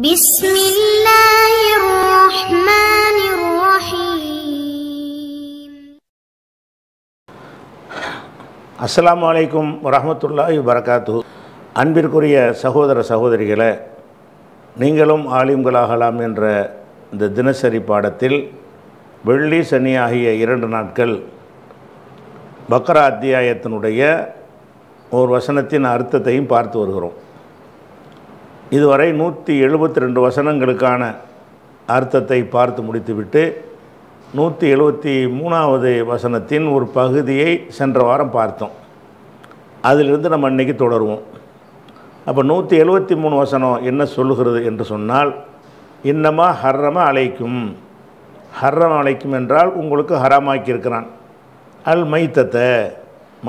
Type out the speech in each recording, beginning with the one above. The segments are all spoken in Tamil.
بسم الله الرحمن الرحيم அஸ்லாம் வலைக்கும் வரமத்துல்லாஹி வரகாத்து அன்பிற்குரிய சகோதர சகோதரிகளை நீங்களும் ஆலிம்களாகலாம் என்ற இந்த தினசரி பாடத்தில் வெள்ளி சனி ஆகிய இரண்டு நாட்கள் பக்ரா அத்தியாயத்தினுடைய ஒரு வசனத்தின் அர்த்தத்தையும் பார்த்து வருகிறோம் இதுவரை நூற்றி எழுபத்தி ரெண்டு வசனங்களுக்கான அர்த்தத்தை பார்த்து முடித்துவிட்டு நூற்றி எழுபத்தி மூணாவது வசனத்தின் ஒரு பகுதியை சென்ற வாரம் பார்த்தோம் அதிலிருந்து நம்ம இன்றைக்கி தொடருவோம் அப்போ நூற்றி எழுபத்தி மூணு வசனம் என்ன சொல்லுகிறது என்று சொன்னால் இன்னமா ஹர்ரம அழைக்கும் ஹர்ரம் அழைக்கும் என்றால் உங்களுக்கு ஹராமாக்கியிருக்கிறான் அல் மைத்தத்தை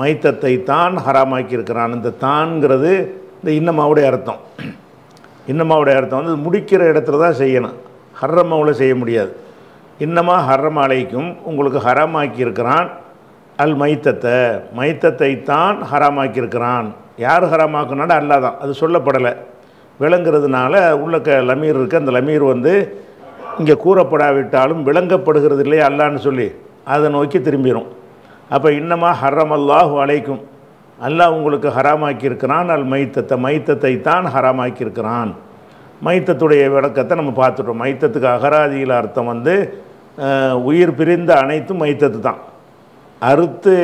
மைத்தத்தை தான் ஹராமாக்கியிருக்கிறான் இந்த தான்கிறது இந்த இன்னமாவுடைய அர்த்தம் இன்னமாவுடைய அர்த்தம் வந்து முடிக்கிற இடத்துல தான் செய்யணும் ஹர்ரம்மாவில் செய்ய முடியாது இன்னமா ஹர்ரம் அலைக்கும் உங்களுக்கு ஹரமாக்கியிருக்கிறான் அல் மைத்தத்தை மைத்தத்தை தான் ஹராமாக்கியிருக்கிறான் யார் ஹராமாக்குனாலும் அல்லா தான் அது சொல்லப்படலை விளங்குறதுனால உள்ள க லமீர் இருக்குது அந்த லமீர் வந்து இங்கே கூறப்படாவிட்டாலும் விளங்கப்படுகிறது இல்லையா அல்லான்னு சொல்லி அதை நோக்கி திரும்பிடும் அப்போ இன்னமாக ஹர்ரம் அல்லாஹு அலைக்கும் அல்லாஹ் உங்களுக்கு ஹராமாக்கியிருக்கிறான் அல் மைத்தத்தை மைத்தத்தை தான் ஹராமாக்கியிருக்கிறான் மைத்தத்துடைய விளக்கத்தை நம்ம பார்த்துட்டோம் மைத்தத்துக்கு அகராதியில் அர்த்தம் வந்து உயிர் பிரிந்த அனைத்தும் மைத்தத்து தான் அறுத்து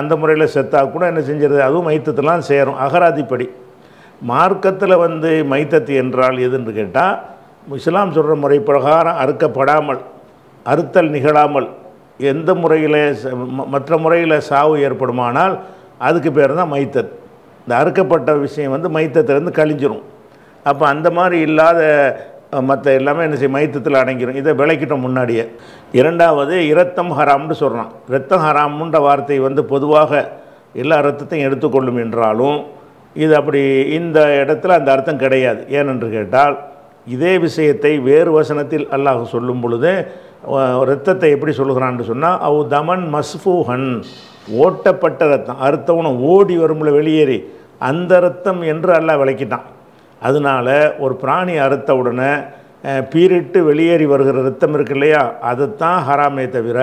அந்த முறையில் செத்தா கூட என்ன செஞ்சிருது அதுவும் மைத்தத்தெலாம் சேரும் அகராதிப்படி மார்க்கத்தில் வந்து மைத்தத்து என்றால் எதுன்னு கேட்டால் இஸ்லாம் சொல்கிற முறை பிரகாரம் அறுக்கப்படாமல் அறுத்தல் நிகழாமல் எந்த முறையில் மற்ற முறையில் சாவு ஏற்படுமானால் அதுக்கு பேர் தான் மைத்தத் இந்த அறுக்கப்பட்ட விஷயம் வந்து மைத்தத்துலேருந்து கழிஞ்சிரும் அப்போ அந்த மாதிரி இல்லாத மற்ற எல்லாமே என்ன செய்ய மைத்தத்தில் அடங்கிடும் இதை விளக்கிட்டோம் முன்னாடியே இரண்டாவது இரத்தம் ஹராம்னு சொல்கிறான் இரத்தம் ஹராம்ன்ற வார்த்தை வந்து பொதுவாக எல்லா ரத்தத்தையும் எடுத்துக்கொள்ளும் என்றாலும் இது அப்படி இந்த இடத்துல அந்த அர்த்தம் கிடையாது ஏனென்று கேட்டால் இதே விஷயத்தை வேறு வசனத்தில் அல்லாஹ் சொல்லும் பொழுது ரத்தத்தை எப்படி சொல்லுகிறான்னு சொன்னால் அவ் தமன் மஸ்ஃபூஹன் ஓட்டப்பட்ட ரத்தம் அறுத்தவனும் ஓடி வரும்ல வெளியேறி அந்த ரத்தம் என்று அல்ல விளக்கிட்டான் அதனால் ஒரு பிராணி அறுத்த உடனே பீரிட்டு வெளியேறி வருகிற ரத்தம் இருக்கு இல்லையா அதைத்தான் ஹராமே தவிர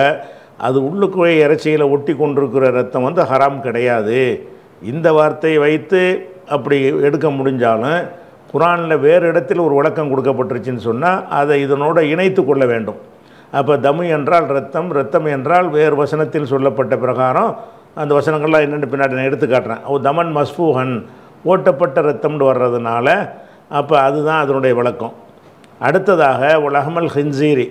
அது உள்ளுக்குள்ளே இறைச்சியில் ஒட்டி கொண்டிருக்கிற ரத்தம் வந்து ஹராம் கிடையாது இந்த வார்த்தையை வைத்து அப்படி எடுக்க முடிஞ்சாலும் குரானில் வேறு இடத்தில் ஒரு விளக்கம் கொடுக்கப்பட்டுருச்சுன்னு சொன்னால் அதை இதனோடு இணைத்து கொள்ள வேண்டும் அப்போ தமு என்றால் ரத்தம் ரத்தம் என்றால் வேறு வசனத்தில் சொல்லப்பட்ட பிரகாரம் அந்த வசனங்கள்லாம் என்னென்னு பின்னாடி நான் எடுத்து காட்டுறேன் ஓ தமன் மஸ்பூஹன் ஓட்டப்பட்ட ரத்தம்னு வர்றதுனால அப்போ அதுதான் அதனுடைய விளக்கம் அடுத்ததாக உலகமல் ஹின்சீரி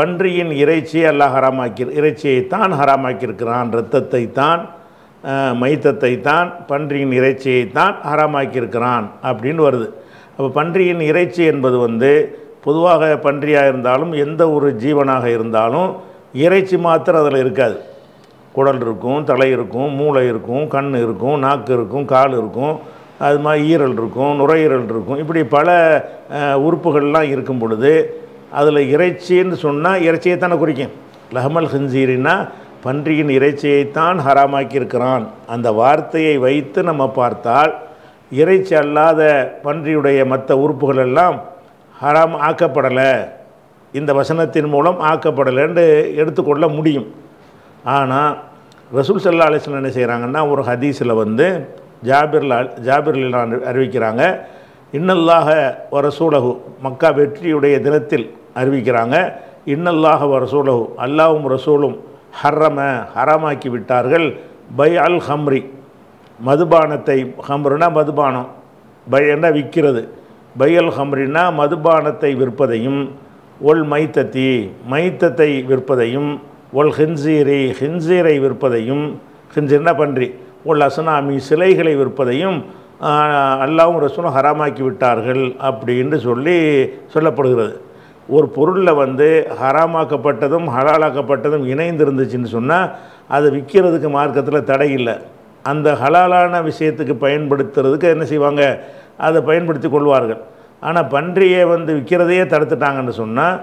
பன்றியின் இறைச்சியை அல்லாஹ் ஹராமாக்கி இறைச்சியை தான் ஹராமாக்கியிருக்கிறான் இரத்தத்தை தான் மைத்தத்தை தான் பன்றியின் இறைச்சியை தான் ஹராமாக்கியிருக்கிறான் அப்படின்னு வருது அப்போ பன்றியின் இறைச்சி என்பது வந்து பொதுவாக பன்றியாக இருந்தாலும் எந்த ஒரு ஜீவனாக இருந்தாலும் இறைச்சி மாத்திரம் அதில் இருக்காது குடல் இருக்கும் தலை இருக்கும் மூளை இருக்கும் கண் இருக்கும் நாக்கு இருக்கும் கால் இருக்கும் அது மாதிரி ஈரல் இருக்கும் நுரையீரல் இருக்கும் இப்படி பல உறுப்புகள்லாம் இருக்கும் பொழுது அதில் இறைச்சின்னு சொன்னால் இறைச்சியை தானே குறிக்கும் லஹமல் ஹின்சீரின்னா பன்றியின் இறைச்சியைத்தான் ஹராமாக்கியிருக்கிறான் அந்த வார்த்தையை வைத்து நம்ம பார்த்தால் இறைச்சி அல்லாத பன்றியுடைய மற்ற உறுப்புகளெல்லாம் ஹராம் ஆக்கப்படலை இந்த வசனத்தின் மூலம் ஆக்கப்படலைன்னு எடுத்துக்கொள்ள முடியும் ஆனால் ரசூல் சல்லா அலிஸ்லாம் என்ன செய்கிறாங்கன்னா ஒரு ஹதீஸில் வந்து ஜாபிர்ல ஜாபிர்ல அறிவிக்கிறாங்க இன்னல்லாக வரசூலகு மக்கா வெற்றியுடைய தினத்தில் அறிவிக்கிறாங்க இன்னல்லாக வரசூலகு அல்லாவும் ரசூலும் ஹர்ரம ஹரமாக்கி விட்டார்கள் பை அல் ஹம்ரி மதுபானத்தை ஹம்ருனா மதுபானம் பை என்ன விற்கிறது பையல் ஹம்ரினா மதுபானத்தை விற்பதையும் ஒல் மைத்தத்தி மைத்தத்தை விற்பதையும் ஒல் ஹின்சீரி ஹின்சீரை விற்பதையும் ஹின்சீர்னா பன்றி ஒல் அசனாமி சிலைகளை விற்பதையும் அல்லாவும் ரசூனும் ஹராமாக்கி விட்டார்கள் அப்படின்னு சொல்லி சொல்லப்படுகிறது ஒரு பொருளில் வந்து ஹராமாக்கப்பட்டதும் ஹலாலாக்கப்பட்டதும் இணைந்து இருந்துச்சுன்னு சொன்னால் அதை விற்கிறதுக்கு மார்க்கத்தில் தடை இல்லை அந்த ஹலாலான விஷயத்துக்கு பயன்படுத்துறதுக்கு என்ன செய்வாங்க அதை பயன்படுத்தி கொள்வார்கள் ஆனால் பன்றியை வந்து விற்கிறதையே தடுத்துட்டாங்கன்னு சொன்னால்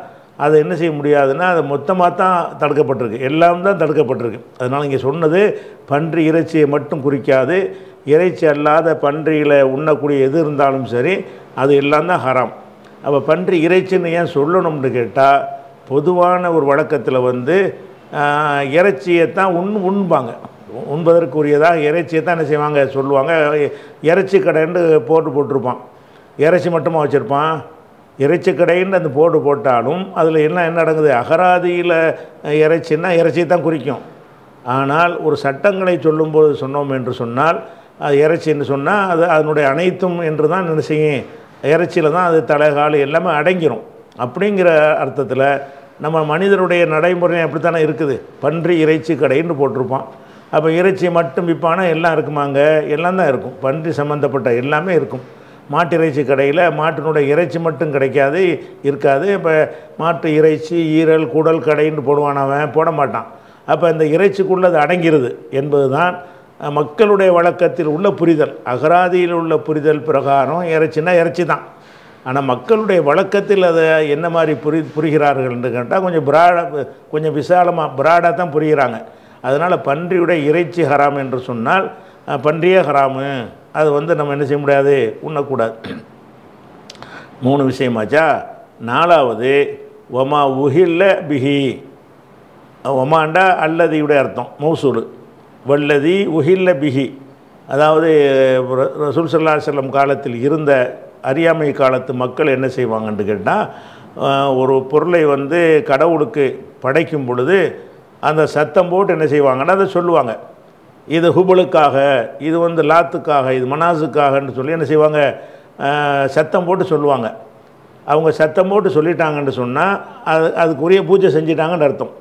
அதை என்ன செய்ய முடியாதுன்னா அது மொத்தமாக தான் தடுக்கப்பட்டிருக்கு எல்லாம் தான் தடுக்கப்பட்டிருக்கு அதனால் இங்கே சொன்னது பன்றி இறைச்சியை மட்டும் குறிக்காது இறைச்சி அல்லாத பன்றியில் உண்ணக்கூடிய எது இருந்தாலும் சரி அது எல்லாம் தான் ஹராம் அப்போ பன்றி இறைச்சின்னு ஏன் சொல்லணும்னு கேட்டால் பொதுவான ஒரு வழக்கத்தில் வந்து இறைச்சியை தான் உண் உண்பாங்க உண்பதற்குரியதாக இறைச்சியை தான் என்ன செய்வாங்க சொல்லுவாங்க இறைச்சி கடைன்னு போட்டு போட்டிருப்பான் இறைச்சி மட்டுமா வச்சுருப்பான் இறைச்சி கடைன்னு அந்த போட்டு போட்டாலும் அதில் என்ன என்ன அடங்குது அகராதியில் இறைச்சின்னா இறைச்சி தான் குறிக்கும் ஆனால் ஒரு சட்டங்களை சொல்லும்போது சொன்னோம் என்று சொன்னால் அது இறைச்சின்னு சொன்னால் அது அதனுடைய அனைத்தும் என்று தான் என்ன செய்யும் இறைச்சியில் தான் அது தலைகால் எல்லாமே அடங்கிடும் அப்படிங்கிற அர்த்தத்தில் நம்ம மனிதனுடைய நடைமுறை அப்படித்தானே இருக்குது பன்றி இறைச்சி கடைன்னு போட்டிருப்பான் அப்போ இறைச்சி மட்டும் விற்பானா எல்லாம் இருக்குமாங்க எல்லாம் தான் இருக்கும் பன்றி சம்மந்தப்பட்ட எல்லாமே இருக்கும் மாட்டு இறைச்சி கடையில் மாட்டினுடைய இறைச்சி மட்டும் கிடைக்காது இருக்காது இப்போ மாட்டு இறைச்சி ஈரல் குடல் கடைன்னு போடுவான் அவன் போட மாட்டான் அப்போ இந்த இறைச்சிக்குள்ளே அது அடங்கிறது என்பது தான் மக்களுடைய வழக்கத்தில் உள்ள புரிதல் அகராதியில் உள்ள புரிதல் பிரகாரம் இறைச்சின்னா இறைச்சி தான் ஆனால் மக்களுடைய வழக்கத்தில் அதை என்ன மாதிரி புரி புரிகிறார்கள் என்று கேட்டால் கொஞ்சம் பிராட கொஞ்சம் விசாலமாக பிராடாக தான் புரிகிறாங்க அதனால் பன்றியுடைய இறைச்சி ஹராம் என்று சொன்னால் பன்றியே ஹராமு அது வந்து நம்ம என்ன செய்ய முடியாது உண்ணக்கூடாது மூணு விஷயமாச்சா நாலாவது ஒமா உஹில்ல பிஹி ஒமாண்டா அல்லதியுடைய அர்த்தம் மௌசூடு வல்லதி உஹில்ல பிஹி அதாவது ரசூல் செல்லம் காலத்தில் இருந்த அறியாமை காலத்து மக்கள் என்ன செய்வாங்கன்னு கேட்டால் ஒரு பொருளை வந்து கடவுளுக்கு படைக்கும் பொழுது அந்த சத்தம் போட்டு என்ன செய்வாங்கன்னா அதை சொல்லுவாங்க இது ஹுபலுக்காக இது வந்து லாத்துக்காக இது மனாசுக்காகன்னு சொல்லி என்ன செய்வாங்க சத்தம் போட்டு சொல்லுவாங்க அவங்க சத்தம் போட்டு சொல்லிட்டாங்கன்னு சொன்னால் அது அதுக்குரிய பூஜை செஞ்சிட்டாங்கன்னு அர்த்தம்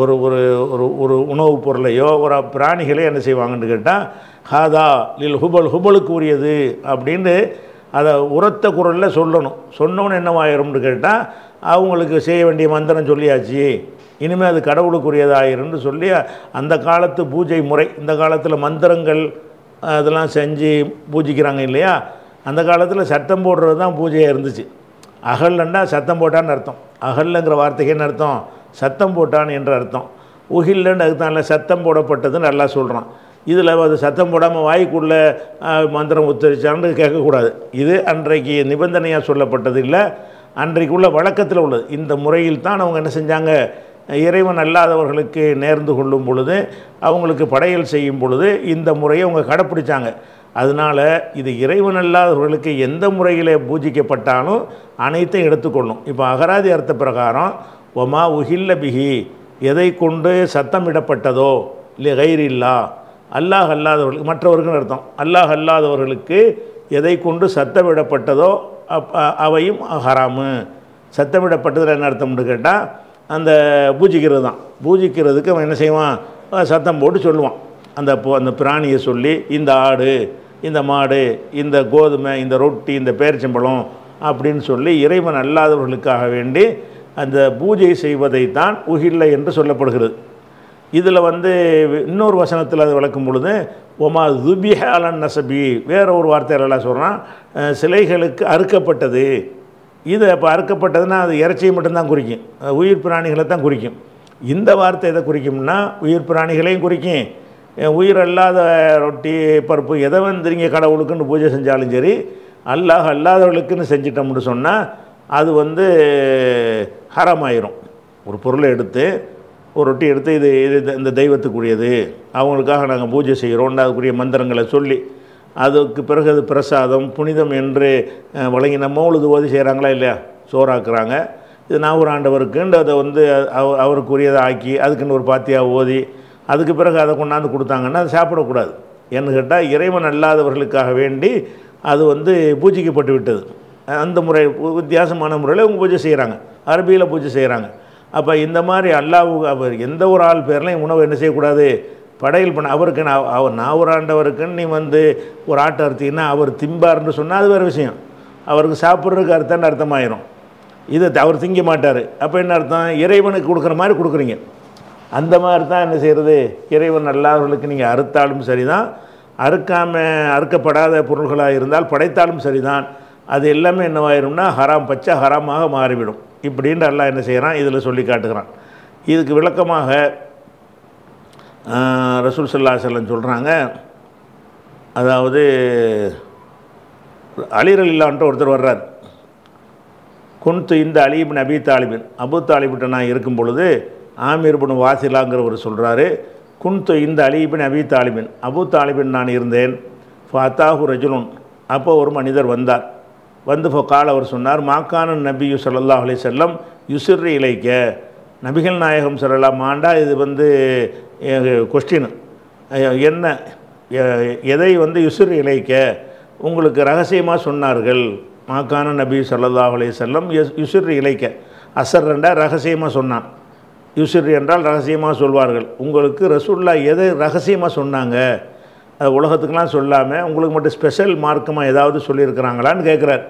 ஒரு ஒரு ஒரு ஒரு உணவுப் பொருளையோ ஒரு பிராணிகளையோ என்ன செய்வாங்கன்னு கேட்டால் ஹாதா லில் ஹுபல் ஹுபலுக்கு உரியது அப்படின்னு அதை உரத்த குரலில் சொல்லணும் சொன்னோன்னு என்னவாயிரும்னு கேட்டால் அவங்களுக்கு செய்ய வேண்டிய மந்திரம் சொல்லியாச்சு இனிமேல் அது கடவுளுக்குரியதாயிரும்னு சொல்லி அந்த காலத்து பூஜை முறை இந்த காலத்தில் மந்திரங்கள் அதெல்லாம் செஞ்சு பூஜிக்கிறாங்க இல்லையா அந்த காலத்தில் சத்தம் போடுறது தான் பூஜையாக இருந்துச்சு அகல்லன்னா சத்தம் போட்டான்னு அர்த்தம் அகல்லுங்கிற வார்த்தைக்கு என்ன அர்த்தம் சத்தம் போட்டான்னு என்ற அர்த்தம் உகில்லன்னு அதுக்கு தான் சத்தம் போடப்பட்டதுன்னு நல்லா சொல்கிறான் இதில் அது சத்தம் போடாமல் வாய்க்குள்ள மந்திரம் உத்தரிச்சான்னு கேட்கக்கூடாது இது அன்றைக்கு நிபந்தனையாக சொல்லப்பட்டது இல்லை அன்றைக்குள்ள வழக்கத்தில் உள்ளது இந்த முறையில் தான் அவங்க என்ன செஞ்சாங்க இறைவன் அல்லாதவர்களுக்கு நேர்ந்து கொள்ளும் பொழுது அவங்களுக்கு படையல் செய்யும் பொழுது இந்த முறையை அவங்க கடைப்பிடிச்சாங்க அதனால் இது இறைவன் அல்லாதவர்களுக்கு எந்த முறையில் பூஜிக்கப்பட்டாலும் அனைத்தையும் எடுத்துக்கொள்ளும் இப்போ அகராதி அர்த்த பிரகாரம் ஒமா உகில்ல பிகி எதை கொண்டு சத்தமிடப்பட்டதோ இல்லை கயிறில்லா அல்லாஹ் அல்லாதவர்களுக்கு மற்றவர்கள் அர்த்தம் அல்லாஹ் அல்லாதவர்களுக்கு எதை கொண்டு சத்தமிடப்பட்டதோ அப் அவையும் ஹராமு சத்தமிடப்பட்டதில் என்ன அர்த்தம்னு கேட்டால் அந்த பூஜிக்கிறது தான் பூஜிக்கிறதுக்கு அவன் என்ன செய்வான் சத்தம் போட்டு சொல்லுவான் அந்த அந்த பிராணியை சொல்லி இந்த ஆடு இந்த மாடு இந்த கோதுமை இந்த ரொட்டி இந்த பேரிச்சம்பழம் அப்படின்னு சொல்லி இறைவன் அல்லாதவர்களுக்காக வேண்டி அந்த பூஜை செய்வதைத்தான் உகில்லை என்று சொல்லப்படுகிறது இதில் வந்து இன்னொரு வசனத்தில் அது விளக்கும் பொழுது ஒமா துபிஹ அலன் நசபி வேறு ஒரு வார்த்தையில் எல்லாம் சொல்கிறான் சிலைகளுக்கு அறுக்கப்பட்டது இது அப்போ அறுக்கப்பட்டதுன்னா அது இறைச்சியை மட்டும்தான் குறிக்கும் உயிர் பிராணிகளை தான் குறிக்கும் இந்த வார்த்தை எதை குறிக்கும்னா உயிர் பிராணிகளையும் குறிக்கும் உயிர் அல்லாத ரொட்டி பருப்பு எதை வந்து நீங்கள் கடவுளுக்குன்னு பூஜை செஞ்சாலும் சரி அல்லாஹ் அல்லாதவர்களுக்குன்னு செஞ்சிட்டோம்னு சொன்னால் அது வந்து ஹரமாயிரும் ஒரு பொருளை எடுத்து ஒரு ரொட்டி எடுத்து இது இது இந்த தெய்வத்துக்குரியது அவங்களுக்காக நாங்கள் பூஜை செய்கிறோம் ரெண்டாவதுக்குரிய மந்திரங்களை சொல்லி அதுக்கு பிறகு அது பிரசாதம் புனிதம் என்று வழங்கி நம்ம ஓதி செய்கிறாங்களா இல்லையா சோறாக்குறாங்க இது நாகூர் ஆண்டவருக்குண்டு அதை வந்து அவ அவருக்குரியதை ஆக்கி அதுக்குன்னு ஒரு பாத்தியாக ஓதி அதுக்கு பிறகு அதை கொண்டாந்து கொடுத்தாங்கன்னா அதை சாப்பிடக்கூடாது என்ன கேட்டால் இறைவன் அல்லாதவர்களுக்காக வேண்டி அது வந்து பூஜிக்கப்பட்டு விட்டது அந்த முறை வித்தியாசமான முறையில் அவங்க பூஜை செய்கிறாங்க அரபியில் பூஜை செய்கிறாங்க அப்போ இந்த மாதிரி அல்லாஹ் அவர் எந்த ஒரு ஆள் பேர்லையும் உணவு என்ன செய்யக்கூடாது படையில் பண்ண அவருக்கு நான் அவர் நான் ஒரு ஆண்டவருக்குன்னு நீ வந்து ஒரு ஆட்டை அறுத்தீங்கன்னா அவர் திம்பார்னு சொன்னால் அது வேறு விஷயம் அவருக்கு சாப்பிட்றதுக்கு அர்த்தம்னு அர்த்தமாயிரும் இதை அவர் திங்க மாட்டார் அப்போ என்ன அர்த்தம் இறைவனுக்கு கொடுக்குற மாதிரி கொடுக்குறீங்க அந்த மாதிரி தான் என்ன செய்கிறது இறைவன் அல்லாதவர்களுக்கு நீங்கள் அறுத்தாலும் சரி தான் அறுக்காமல் அறுக்கப்படாத பொருள்களாக இருந்தால் படைத்தாலும் சரி தான் அது எல்லாமே என்னவாயிரும்னா ஹராம் பச்சை ஹராமாக மாறிவிடும் இப்படின்ட்டு எல்லாம் என்ன செய்கிறான் இதில் சொல்லி காட்டுகிறான் இதுக்கு விளக்கமாக ரசூல் சல்லா செல்லன் சொல்கிறாங்க அதாவது அலிர் இல்லான்ட்டு ஒருத்தர் வர்றார் குன்த்து இந்த அலிபின் அபி தாலிபின் அபு தாலிபிட்ட நான் இருக்கும் பொழுது ஆமீர் ஆமீர்பின் வாசிலாங்கிறவர் சொல்கிறாரு குன்த்து இந்த அலிபின் அபி தாலிபின் அபு தாலிபின் நான் இருந்தேன் ஃபாத்தாஹு ரஜுலுன் அப்போ ஒரு மனிதர் வந்தார் வந்து கால் அவர் சொன்னார் மாக்கானன் நபி யுசல்லா அலி செல்லம் யுசிர்ரி இலைக்க நபிகள் நாயகம் சொல்லலாம் ஆண்டா இது வந்து கொஸ்டின் என்ன எதை வந்து யுசுர் இலைக்க உங்களுக்கு ரகசியமாக சொன்னார்கள் மாக்கான நபி சல்லா அலே செல்லம் யுசுர் இலைக்க அசர் ரெண்டா ரகசியமாக சொன்னான் யுசுர் என்றால் ரகசியமாக சொல்வார்கள் உங்களுக்கு ரசூல்லா எதை ரகசியமாக சொன்னாங்க உலகத்துக்கெலாம் சொல்லாமல் உங்களுக்கு மட்டும் ஸ்பெஷல் மார்க்கமாக ஏதாவது சொல்லியிருக்கிறாங்களான்னு கேட்குறார்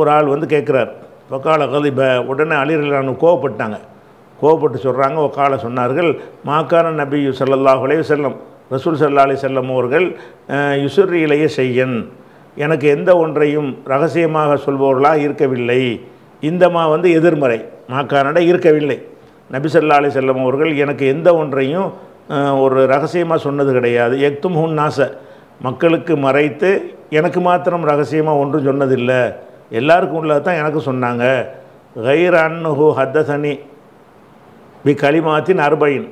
ஒரு ஆள் வந்து கேட்குறார் ஒக்கால இப்போ உடனே அலிரலானு கோவப்பட்டாங்க கோவப்பட்டு சொல்கிறாங்க ஒக்கால சொன்னார்கள் மாக்கான நபி சல்லாஹுலே செல்லம் ரசூல் சல்லா அலி செல்லம் அவர்கள் யுசுரியிலேயே செய்யன் எனக்கு எந்த ஒன்றையும் ரகசியமாக சொல்பவர்களாக இருக்கவில்லை இந்தமா வந்து எதிர்மறை மாக்கானடை இருக்கவில்லை நபி அலி செல்லம் அவர்கள் எனக்கு எந்த ஒன்றையும் ஒரு ரகசியமாக சொன்னது கிடையாது எக்தும் ஹூன் நாச மக்களுக்கு மறைத்து எனக்கு மாத்திரம் ரகசியமாக ஒன்றும் சொன்னதில்லை எல்லாருக்கும் உள்ளது தான் எனக்கு சொன்னாங்க கைர் அன்னுஹு ஹத்தசனி பி களிமாத்தின் அர்பயின்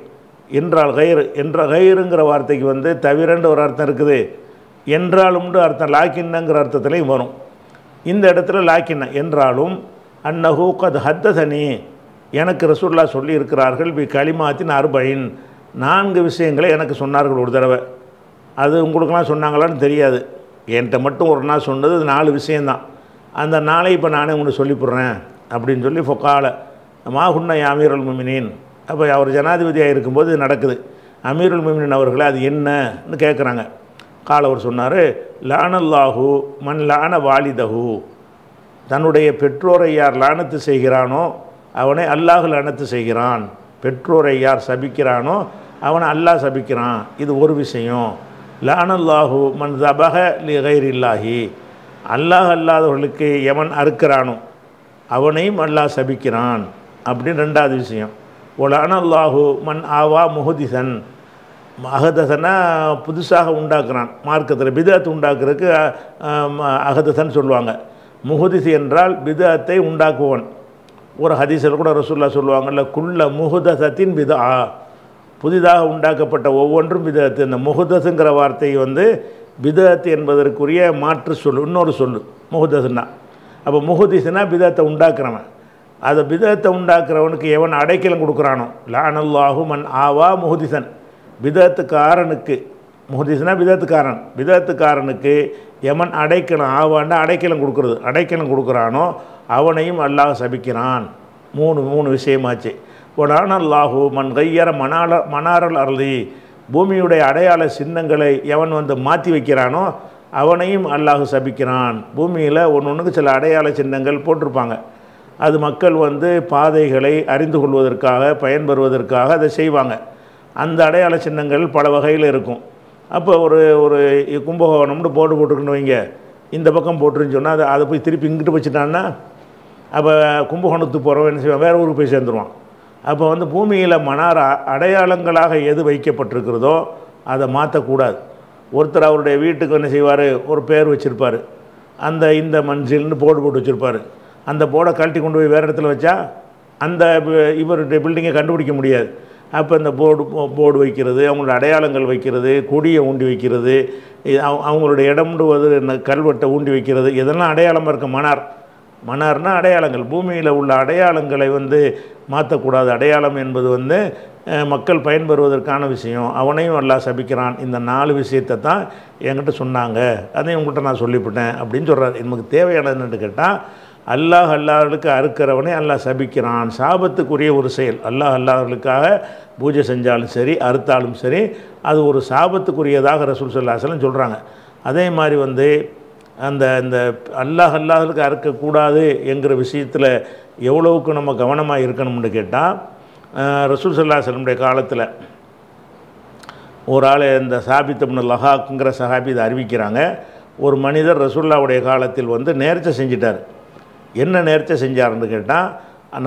என்றால் கயிறு என்ற கயிறுங்கிற வார்த்தைக்கு வந்து தவிரண்டு ஒரு அர்த்தம் இருக்குது என்றாலும் அர்த்தம் லாக்கின்னங்கிற அர்த்தத்துலேயும் வரும் இந்த இடத்துல லாக்கின்ன என்றாலும் அன்னஹூ கத் ஹத்தசனி எனக்கு ரசூல்லா சொல்லியிருக்கிறார்கள் பி களிமாத்தின் அர்பயின் நான்கு விஷயங்களை எனக்கு சொன்னார்கள் ஒரு தடவை அது உங்களுக்கெல்லாம் சொன்னாங்களான்னு தெரியாது என்கிட்ட மட்டும் ஒரு நாள் சொன்னது நாலு விஷயந்தான் அந்த நாளை இப்போ நானே உங்களுக்கு சொல்லிவிட்றேன் அப்படின்னு சொல்லி ஃபொக்கால அமீர் அமீருல் முமினின் அப்போ அவர் ஜனாதிபதியாக இருக்கும்போது நடக்குது அமீருல் முமினின் அவர்களே அது என்னன்னு கேட்குறாங்க கால அவர் சொன்னார் லானல்லாஹு மண் லான வாலிதஹு தன்னுடைய பெற்றோரை யார் லானத்து செய்கிறானோ அவனை அல்லாஹு லானத்து செய்கிறான் பெற்றோரை யார் சபிக்கிறானோ அவனை அல்லாஹ் சபிக்கிறான் இது ஒரு விஷயம் லானல்லாஹு மன் தபக லி கைரில்லாஹி அல்லாஹ் அல்லாதவர்களுக்கு எவன் அறுக்கிறானோ அவனையும் அல்லாஹ் சபிக்கிறான் அப்படின்னு ரெண்டாவது விஷயம் ஒலானல்லாஹு மன் ஆவா முகுதிசன் அகதசனா புதுசாக உண்டாக்குறான் மார்க்கத்தில் பிதாத்து உண்டாக்குறதுக்கு அகதசன் சொல்லுவாங்க முகுதிசு என்றால் பிதத்தை உண்டாக்குவன் ஒரு ஹதீசர் கூட ரசூல்லா சொல்லுவாங்கல்ல குள்ள முகுதசத்தின் பிதா புதிதாக உண்டாக்கப்பட்ட ஒவ்வொன்றும் விதத்து இந்த முகுதசுங்கிற வார்த்தை வந்து விதத்து என்பதற்குரிய மாற்று சொல் இன்னொரு சொல் முகுதசுன்னா அப்போ முகுதிசுனா விதத்தை உண்டாக்குறவன் அதை விதத்தை உண்டாக்குறவனுக்கு எவன் அடைக்கலம் கொடுக்குறானோ லானல்லாகும் மன் ஆவா முகுதிசன் விதத்துக்காரனுக்கு முகுதிசுனா விதத்துக்காரன் விதத்துக்காரனுக்கு எவன் அடைக்கலம் ஆவான்னு அடைக்கலம் கொடுக்குறது அடைக்கலம் கொடுக்குறானோ அவனையும் அல்லாஹ் சபிக்கிறான் மூணு மூணு விஷயமாச்சு ஒடான் அல்லாஹூ மண் கையர மணால மணாரல் அருளி பூமியுடைய அடையாள சின்னங்களை எவன் வந்து மாற்றி வைக்கிறானோ அவனையும் அல்லாஹு சபிக்கிறான் பூமியில் ஒன்று ஒன்றுக்கு சில அடையாள சின்னங்கள் போட்டிருப்பாங்க அது மக்கள் வந்து பாதைகளை அறிந்து கொள்வதற்காக பயன்பெறுவதற்காக அதை செய்வாங்க அந்த அடையாள சின்னங்கள் பல வகையில் இருக்கும் அப்போ ஒரு ஒரு கும்பகோணம்னு போர்டு போட்டுருக்குன்னு வைங்க இந்த பக்கம் போட்டுருன்னு சொன்னால் அதை அதை போய் திருப்பி இங்கிட்டு வச்சுட்டான்னா அப்போ கும்பகோணத்துக்கு போகிறவன் என்ன செய்வான் வேறு ஊருக்கு போய் சேர்ந்துருவான் அப்போ வந்து பூமியில் மனார் அடையாளங்களாக எது வைக்கப்பட்டிருக்கிறதோ அதை மாற்றக்கூடாது ஒருத்தர் அவருடைய வீட்டுக்கு என்ன செய்வார் ஒரு பேர் வச்சுருப்பார் அந்த இந்த மஞ்சள்னு போர்டு போட்டு வச்சுருப்பார் அந்த போர்டை கழட்டி கொண்டு போய் வேறு இடத்துல வச்சா அந்த இவருடைய பில்டிங்கை கண்டுபிடிக்க முடியாது அப்போ இந்த போர்டு போர்டு வைக்கிறது அவங்களோட அடையாளங்கள் வைக்கிறது கொடியை ஊண்டி வைக்கிறது அவங்களுடைய இடம்டுவது கல்வெட்டை ஊண்டி வைக்கிறது இதெல்லாம் அடையாளமாக இருக்க மனார் மன்னர்னா அடையாளங்கள் பூமியில் உள்ள அடையாளங்களை வந்து மாற்றக்கூடாது அடையாளம் என்பது வந்து மக்கள் பயன்பெறுவதற்கான விஷயம் அவனையும் எல்லாம் சபிக்கிறான் இந்த நாலு விஷயத்தை தான் என்கிட்ட சொன்னாங்க அதையும் உங்கள்கிட்ட நான் சொல்லிவிட்டேன் அப்படின்னு சொல்கிறார் நமக்கு தேவையானதுன்னு கேட்டால் அல்லாஹ் அல்லாஹர்களுக்கு அறுக்கிறவனை அல்லாஹ் சபிக்கிறான் சாபத்துக்குரிய ஒரு செயல் அல்லாஹ் அல்லாஹர்களுக்காக பூஜை செஞ்சாலும் சரி அறுத்தாலும் சரி அது ஒரு சாபத்துக்குரியதாக ரசூல் சொல்லாசலம் சொல்கிறாங்க அதே மாதிரி வந்து அந்த இந்த அல்லாஹ் அல்லாஹருக்கு அறுக்கக்கூடாது என்கிற விஷயத்தில் எவ்வளவுக்கு நம்ம கவனமாக இருக்கணும்னு கேட்டால் ரசூல் சல்லா சலமுடைய காலத்தில் ஒரு ஆள் இந்த சாபி தமிழ் லஹாக்குங்கிற சஹாபி இதை அறிவிக்கிறாங்க ஒரு மனிதர் ரசூல்லாவுடைய காலத்தில் வந்து நேர்ச்சை செஞ்சிட்டார் என்ன நேர்ச்சை செஞ்சார்னு கேட்டால்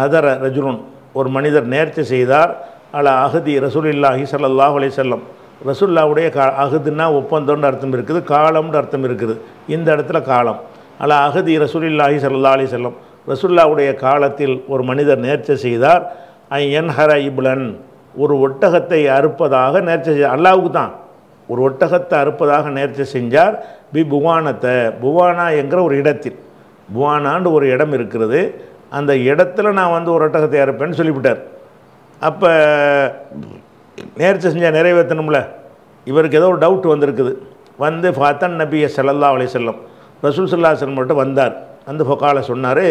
நதர ரஜுலுன் ஒரு மனிதர் நேர்ச்சை செய்தார் அல அகதி இல்லாஹி சல்லாஹ் அலை செல்லம் ரசுல்லாவுடைய கா அகுதுன்னா ஒப்பந்தம்னு அர்த்தம் இருக்குது காலம்னு அர்த்தம் இருக்குது இந்த இடத்துல காலம் அல்ல அகதி ரசூலில்லாஹி சல்லா அலி செல்லம் ரசுல்லாவுடைய காலத்தில் ஒரு மனிதர் நேர்ச்சி செய்தார் ஐ என் ஹர இப்ளன் ஒரு ஒட்டகத்தை அறுப்பதாக நேர்ச்சி செய்தார் அல்லாவுக்கு தான் ஒரு ஒட்டகத்தை அறுப்பதாக நேர்ச்சி செஞ்சார் பி புவானத்தை புவானா என்கிற ஒரு இடத்தில் புவானான்னு ஒரு இடம் இருக்கிறது அந்த இடத்துல நான் வந்து ஒரு ஒட்டகத்தை அறுப்பேன்னு சொல்லிவிட்டார் அப்போ நேர்ச்சி செஞ்சால் நிறைவேற்றணும்ல இவருக்கு ஏதோ ஒரு டவுட் வந்திருக்குது வந்து ஃபாத்தன் நபிய செல்லல்லா அலி செல்லம் ரசூல் சல்லா செல்லம் வந்தார் அந்த ஃபொக்கால சொன்னார்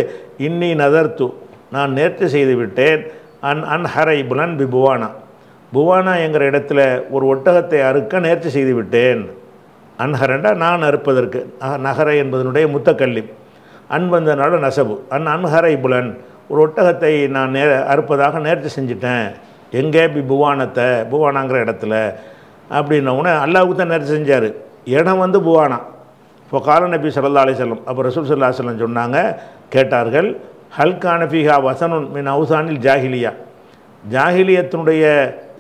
இன்னி நதர்த்து நான் நேர்ச்சி செய்து விட்டேன் அன் ஹரை புலன் பி புவானா புவானா என்கிற இடத்துல ஒரு ஒட்டகத்தை அறுக்க நேர்ச்சி செய்து விட்டேன் அன்ஹரண்டா நான் அறுப்பதற்கு நகரை என்பதனுடைய முத்தக்கல்லி அன் வந்ததுனால நசபு அன் அன்ஹரை புலன் ஒரு ஒட்டகத்தை நான் நே அறுப்பதாக நேர்ச்சி செஞ்சிட்டேன் எங்கே இப்படி புவானத்தை புவானாங்கிற இடத்துல உடனே அல்லாவுக்கு தான் நேரம் செஞ்சார் இடம் வந்து புவானா இப்போ கால நபி சல்லா அலிசல்லம் அப்போ ரசூல் சல்லா சொல்லம் சொன்னாங்க கேட்டார்கள் ஹல்கான ஃபீஹா வசனுன் மின் அவுசானில் ஜாகிலியா ஜாகிலியத்தினுடைய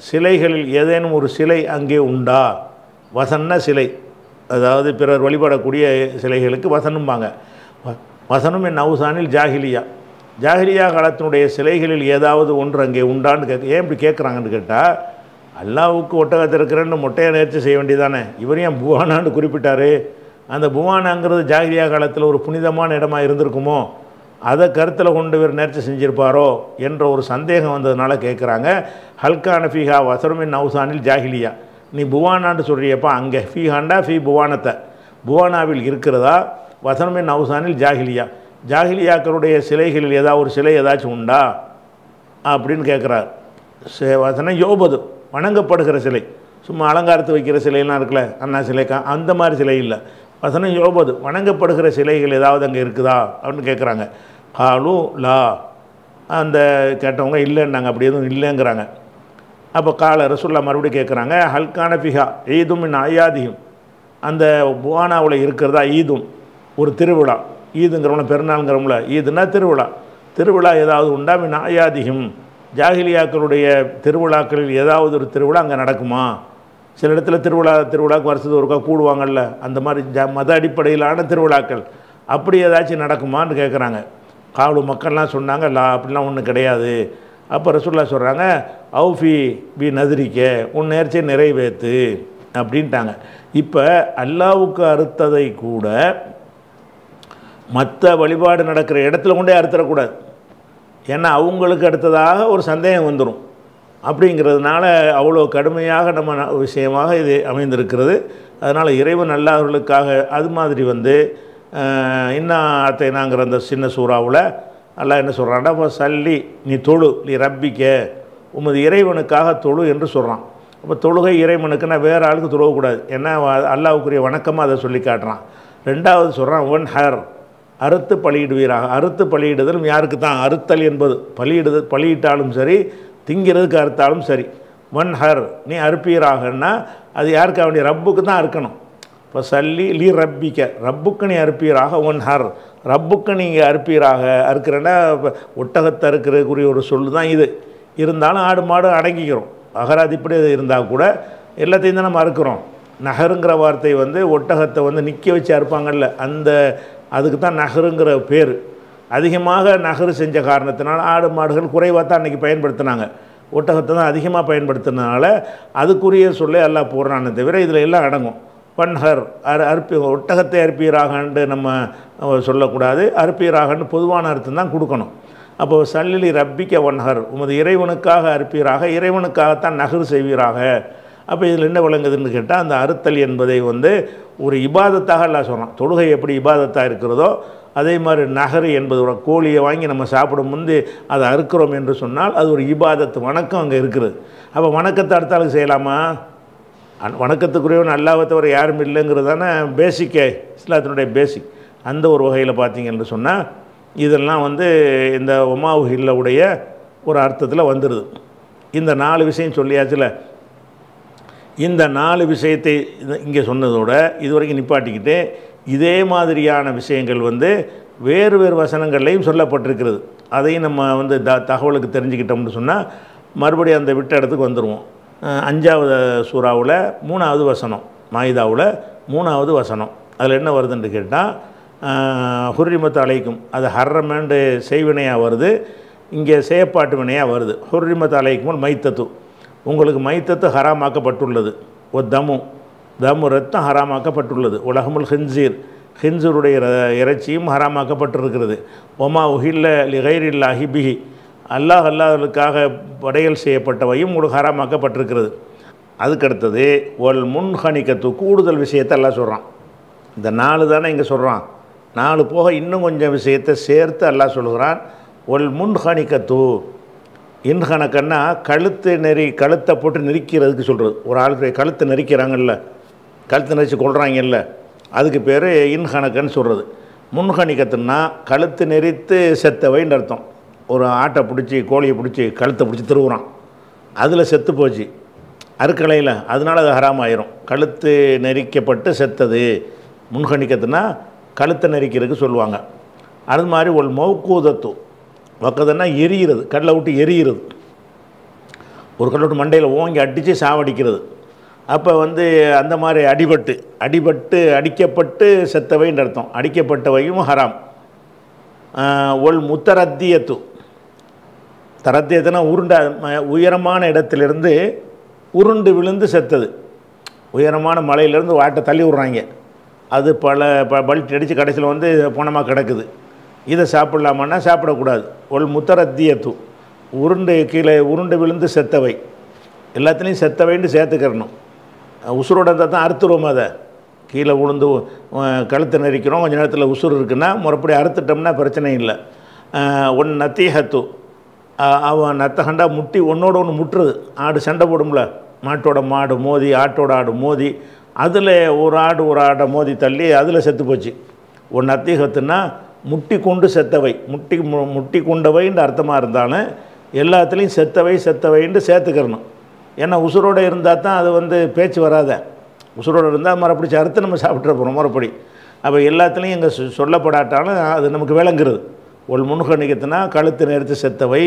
சிலைகளில் ஏதேனும் ஒரு சிலை அங்கே உண்டா வசன்ன சிலை அதாவது பிறர் வழிபடக்கூடிய சிலைகளுக்கு வசனும்பாங்க வசனும் என் நவுசானில் ஜாகிலியா ஜாகிரியா காலத்தினுடைய சிலைகளில் ஏதாவது ஒன்று அங்கே உண்டான்னு கேட்க ஏன் இப்படி கேட்குறாங்கன்னு கேட்டால் அல்லாவுக்கு ஒட்டகத்திருக்கிறேன்னு மொட்டையை நேர்ச்சி செய்ய வேண்டியதானே இவர் ஏன் புவானான்னு குறிப்பிட்டார் அந்த புவானாங்கிறது ஜாகிரியா காலத்தில் ஒரு புனிதமான இடமா இருந்திருக்குமோ அதை கருத்தில் கொண்டு இவர் நேர்ச்சி செஞ்சுருப்பாரோ என்ற ஒரு சந்தேகம் வந்ததுனால கேட்குறாங்க ஹல்கான ஃபீஹா வசருமின் நவுசானில் ஜாகிலியா நீ புவானான்னு சொல்கிறியப்பா அங்கே ஃபீஹாண்டா ஃபீ புவானத்தை புவானாவில் இருக்கிறதா வசனமின் நவுசானில் ஜாகிலியா ஜாகிலியாக்கருடைய சிலைகளில் ஏதாவது ஒரு சிலை ஏதாச்சும் உண்டா அப்படின்னு கேட்குறார் வசனம் யோபது வணங்கப்படுகிற சிலை சும்மா அலங்காரத்து வைக்கிற சிலையெல்லாம் இருக்குல்ல அண்ணா சிலைக்கா அந்த மாதிரி சிலை இல்லை வசனம் யோபது வணங்கப்படுகிற சிலைகள் ஏதாவது அங்கே இருக்குதா அப்படின்னு கேட்குறாங்க காலு லா அந்த கேட்டவங்க இல்லைன்னாங்க அப்படி எதுவும் இல்லைங்கிறாங்க அப்போ கால ரசுல்லா மறுபடியும் கேட்குறாங்க ஹல்கான பிஹா ஈதும் இன் அயாதியும் அந்த புவானாவில் இருக்கிறதா ஈதும் ஒரு திருவிழா ஈதுங்கிறவன பெருநாள்ங்கிறவங்கள ஈதுன்னா திருவிழா திருவிழா ஏதாவது உண்டாமி நாயாதிகம் ஜாகிலியாக்களுடைய திருவிழாக்களில் ஏதாவது ஒரு திருவிழா அங்கே நடக்குமா சில இடத்துல திருவிழா திருவிழாக்கு வருஷத்துக்கு ஒருக்கா கூடுவாங்கள்ல அந்த மாதிரி ஜ மத அடிப்படையிலான திருவிழாக்கள் அப்படி ஏதாச்சும் நடக்குமான்னு கேட்குறாங்க காவலு மக்கள்லாம் சொன்னாங்க லா அப்படிலாம் ஒன்றும் கிடையாது அப்போ ரசூல்லா சொல்கிறாங்க அவுஃபி பி நதிரிக்க உன் நேர்ச்சியை நிறைவேற்று அப்படின்ட்டாங்க இப்போ அல்லாவுக்கு அறுத்ததை கூட மற்ற வழிபாடு நடக்கிற இடத்துல கொண்டே அறுத்துடக்கூடாது ஏன்னா அவங்களுக்கு அடுத்ததாக ஒரு சந்தேகம் வந்துடும் அப்படிங்கிறதுனால அவ்வளோ கடுமையாக நம்ம விஷயமாக இது அமைந்திருக்கிறது அதனால் இறைவன் நல்லவர்களுக்காக அது மாதிரி வந்து இன்னும் அத்தை நாங்கிற அந்த சின்ன சூறாவில் நல்லா என்ன சொல்கிறான்டா அப்போ சல்லி நீ தொழு நீ ரப்பிக்க உமது இறைவனுக்காக தொழு என்று சொல்கிறான் அப்போ தொழுகை இறைவனுக்கு நான் வேறு ஆளுக்கு தொழுகக்கூடாது ஏன்னா அல்லாவுக்குரிய வணக்கமாக அதை சொல்லி காட்டுறான் ரெண்டாவது சொல்கிறான் ஒன் ஹர் அறுத்து பலியிடுவீராக அறுத்து பலியிடுதலும் யாருக்கு தான் அறுத்தல் என்பது பலியிடுது பலியிட்டாலும் சரி திங்கிறதுக்கு அறுத்தாலும் சரி ஒன் ஹர் நீ அறுப்பீராகன்னா அது யாருக்கு அவனுடைய ரப்புக்கு தான் அறுக்கணும் இப்போ சல்லி லீ ரப்பிக்க ரப்புக்கு நீ அறுப்பீராக ஒன் ஹர் ரப்புக்கு நீங்கள் அறுப்பீராக அறுக்கிறன்னா ஒட்டகத்தை அறுக்கிறதுக்குரிய ஒரு சொல்லு தான் இது இருந்தாலும் ஆடு மாடு அடங்கிக்கிறோம் அகராதிப்படி அது இருந்தால் கூட எல்லாத்தையும் தான் நம்ம அறுக்கிறோம் நகருங்கிற வார்த்தை வந்து ஒட்டகத்தை வந்து நிற்க வச்சு அறுப்பாங்கல்ல அந்த அதுக்கு தான் நகருங்கிற பேர் அதிகமாக நகர் செஞ்ச காரணத்தினால் ஆடு மாடுகள் குறைவாக தான் அன்றைக்கி பயன்படுத்தினாங்க ஒட்டகத்தை தான் அதிகமாக பயன்படுத்தினால அதுக்குரிய சொல்ல எல்லாம் போடுறானே தவிர இதில் எல்லாம் அடங்கும் பன்ஹர் அர் அற்பி ஒட்டகத்தை அறுப்பீராகண்டு நம்ம சொல்லக்கூடாது அற்பீராகன்னு பொதுவான அர்த்தம் தான் கொடுக்கணும் அப்போ சல்லிலி ரப்பிக்க வன்ஹர் உமது இறைவனுக்காக அறுப்பீராக இறைவனுக்காகத்தான் நகர் செய்வீராக அப்போ இதில் என்ன விளங்குதுன்னு கேட்டால் அந்த அறுத்தல் என்பதை வந்து ஒரு இபாதத்தாக எல்லாம் சொன்னான் தொழுகை எப்படி இபாதத்தாக இருக்கிறதோ அதே மாதிரி நகரு என்பது ஒரு கோழியை வாங்கி நம்ம சாப்பிடும் முந்தி அதை அறுக்கிறோம் என்று சொன்னால் அது ஒரு இபாதத்து வணக்கம் அங்கே இருக்கிறது அப்போ வணக்கத்தை அடுத்தாலும் செய்யலாமா வணக்கத்துக்குரியவன் அல்லாவத்தவரை யாரும் இல்லைங்கிறது தானே பேசிக்கே இஸ்லாத்தினுடைய பேசிக் அந்த ஒரு வகையில் பார்த்தீங்கன்னு சொன்னால் இதெல்லாம் வந்து இந்த உமாவுகில்லவுடைய ஒரு அர்த்தத்தில் வந்துடுது இந்த நாலு விஷயம் சொல்லியாச்சில் இந்த நாலு விஷயத்தை இங்கே சொன்னதோட இதுவரைக்கும் நிப்பாட்டிக்கிட்டு இதே மாதிரியான விஷயங்கள் வந்து வேறு வேறு வசனங்கள்லையும் சொல்லப்பட்டிருக்கிறது அதையும் நம்ம வந்து த தகவலுக்கு தெரிஞ்சுக்கிட்டோம்னு சொன்னால் மறுபடியும் அந்த விட்ட இடத்துக்கு வந்துடுவோம் அஞ்சாவது சூறாவில் மூணாவது வசனம் மாயுதாவில் மூணாவது வசனம் அதில் என்ன வருதுன்னு கேட்டால் ஹுர்ரிமத்து அலைக்கும் அது ஹர்ரமேண்டு செய்வினையாக வருது இங்கே செயப்பாட்டு வினையாக வருது ஹுர்ரிமத்து அலைக்கும் மைத்தத்து உங்களுக்கு மைத்தத்து ஹராமாக்கப்பட்டுள்ளது ஒ தமு தமு ரத்தம் ஹராமாக்கப்பட்டுள்ளது உலகமுல் ஹின்சீர் ஹின்சூருடைய இறைச்சியும் ஹராமாக்கப்பட்டிருக்கிறது ஒமா உஹில்ல லிகைரில் அஹிபிஹி அல்லாஹ் அல்லாஹர்களுக்காக படையல் செய்யப்பட்டவையும் உங்களுக்கு ஹராமாக்கப்பட்டிருக்கிறது அதுக்கடுத்தது ஒல் முன்கணிக்கத்து கூடுதல் விஷயத்தை எல்லாம் சொல்கிறான் இந்த நாலு தானே இங்கே சொல்கிறான் நாலு போக இன்னும் கொஞ்சம் விஷயத்தை சேர்த்து எல்லாம் சொல்கிறான் ஒல் முன்கணிக்கத்து இந்து கணக்குன்னா கழுத்து நெறி கழுத்தை போட்டு நெரிக்கிறதுக்கு சொல்கிறது ஒரு ஆளுடைய கழுத்தை நெரிக்கிறாங்கல்ல கழுத்தை நெரிச்சு கொள்கிறாங்கல்ல அதுக்கு பேர் கணக்குன்னு சொல்கிறது முன்கணிக்கத்துன்னா கழுத்து நெறித்து செத்தவைன்னு அர்த்தம் ஒரு ஆட்டை பிடிச்சி கோழியை பிடிச்சி கழுத்தை பிடிச்சி திருவுறான் அதில் செத்து போச்சு அருக்கலையில் அதனால் அது ஹராம் ஆயிரும் கழுத்து நெரிக்கப்பட்டு செத்தது முன்கணிக்கத்துனா கழுத்தை நெரிக்கிறதுக்கு சொல்லுவாங்க அது மாதிரி ஒரு மௌக்கூதத்து வக்கதுன்னா எரியிறது கடலை விட்டு எரியிறது ஒரு கடலை விட்டு மண்டையில் ஓங்கி அடித்து சாவடிக்கிறது அப்போ வந்து அந்த மாதிரி அடிபட்டு அடிபட்டு அடிக்கப்பட்டு செத்தவைன்ற அர்த்தம் அடிக்கப்பட்டவையும் ஹராம் ஒல் முத்தரத்தியத்து தரத்தியத்துனா உருண்ட உயரமான இடத்துலேருந்து உருண்டு விழுந்து செத்தது உயரமான மலையிலேருந்து வாட்டை தள்ளி விடுறாங்க அது பல ப பல்ட் அடித்து கடைசியில் வந்து பணமாக கிடக்குது இதை சாப்பிட்லாமான்னா சாப்பிடக்கூடாது ஒல் முத்தரத்தியத்து உருண்டு கீழே உருண்டு விழுந்து செத்தவை எல்லாத்துலேயும் செத்தவைன்னு சேர்த்துக்கிறணும் உசுரோட இருந்தால் தான் அறுத்துருவோம் அதை கீழே உளுந்து கழுத்து நெறிக்கிறோம் கொஞ்சம் நேரத்தில் உசுர் இருக்குன்னா முறைப்படி அறுத்துட்டோம்னா பிரச்சனை இல்லை ஒன் நத்தியகத்து அவன் நத்தகண்டா முட்டி ஒன்றோட ஒன்று முட்டுறது ஆடு சண்டை போடும்ல மாட்டோட மாடு மோதி ஆட்டோட ஆடு மோதி அதில் ஒரு ஆடு ஒரு ஆடை மோதி தள்ளி அதில் செத்து போச்சு ஒன்று நத்தியகத்துன்னா முட்டி கொண்டு செத்தவை முட்டி முட்டி கொண்டவைன்ற அர்த்தமாக இருந்தாலும் எல்லாத்துலேயும் செத்தவை செத்தவைன்ட்டு சேர்த்துக்கிறணும் ஏன்னா உசுரோடு இருந்தால் தான் அது வந்து பேச்சு வராத உசுரோடு இருந்தால் மறுபடி சேர்த்து நம்ம சாப்பிட்ற போகிறோம் மறுபடி அப்போ எல்லாத்துலேயும் இங்கே சொல்லப்படாட்டாலும் அது நமக்கு விளங்குறது ஒரு முன்கணிக்கத்தினா கழுத்து நேரத்து செத்தவை